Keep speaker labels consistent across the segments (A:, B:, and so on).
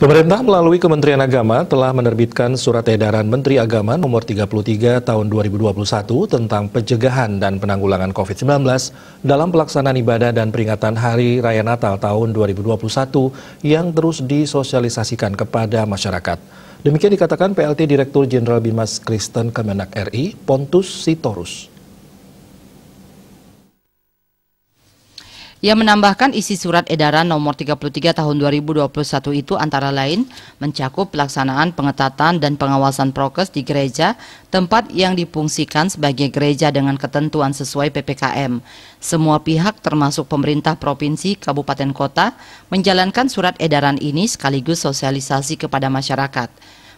A: Pemerintah melalui Kementerian Agama telah menerbitkan Surat Edaran Menteri Agama Nomor 33 Tahun 2021 tentang pencegahan dan penanggulangan COVID-19 dalam pelaksanaan ibadah dan peringatan Hari Raya Natal tahun 2021 yang terus disosialisasikan kepada masyarakat. Demikian dikatakan PLT Direktur Jenderal Bimas Kristen Kemenak RI, Pontus Sitorus.
B: Ia menambahkan isi surat edaran nomor 33 tahun 2021 itu antara lain mencakup pelaksanaan pengetatan dan pengawasan prokes di gereja, tempat yang dipungsikan sebagai gereja dengan ketentuan sesuai PPKM. Semua pihak termasuk pemerintah provinsi, kabupaten kota menjalankan surat edaran ini sekaligus sosialisasi kepada masyarakat.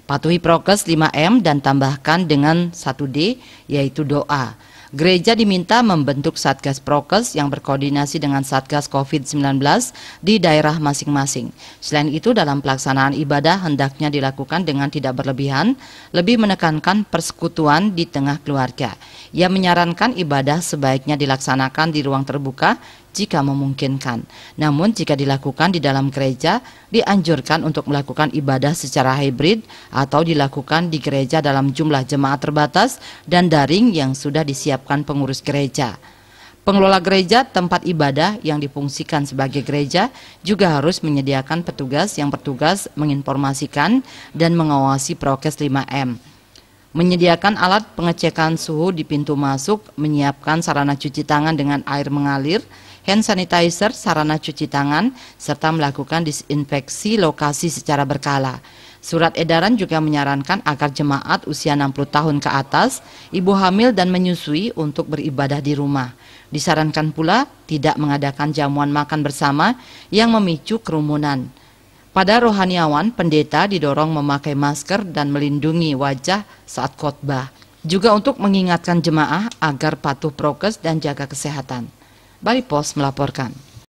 B: Patuhi prokes 5M dan tambahkan dengan 1D yaitu doa. Gereja diminta membentuk Satgas Prokes yang berkoordinasi dengan Satgas COVID-19 di daerah masing-masing. Selain itu, dalam pelaksanaan ibadah hendaknya dilakukan dengan tidak berlebihan, lebih menekankan persekutuan di tengah keluarga. Ia menyarankan ibadah sebaiknya dilaksanakan di ruang terbuka jika memungkinkan. Namun jika dilakukan di dalam gereja, dianjurkan untuk melakukan ibadah secara hybrid atau dilakukan di gereja dalam jumlah jemaat terbatas dan daring yang sudah disiapkan diterapkan pengurus gereja. Pengelola gereja tempat ibadah yang difungsikan sebagai gereja juga harus menyediakan petugas yang bertugas menginformasikan dan mengawasi prokes 5M. Menyediakan alat pengecekan suhu di pintu masuk, menyiapkan sarana cuci tangan dengan air mengalir, hand sanitizer, sarana cuci tangan, serta melakukan disinfeksi lokasi secara berkala. Surat edaran juga menyarankan agar jemaat usia 60 tahun ke atas, ibu hamil dan menyusui untuk beribadah di rumah. Disarankan pula tidak mengadakan jamuan makan bersama yang memicu kerumunan. Pada rohaniawan, pendeta didorong memakai masker dan melindungi wajah saat khotbah. Juga untuk mengingatkan jemaah agar patuh prokes dan jaga kesehatan. Bali Pos melaporkan.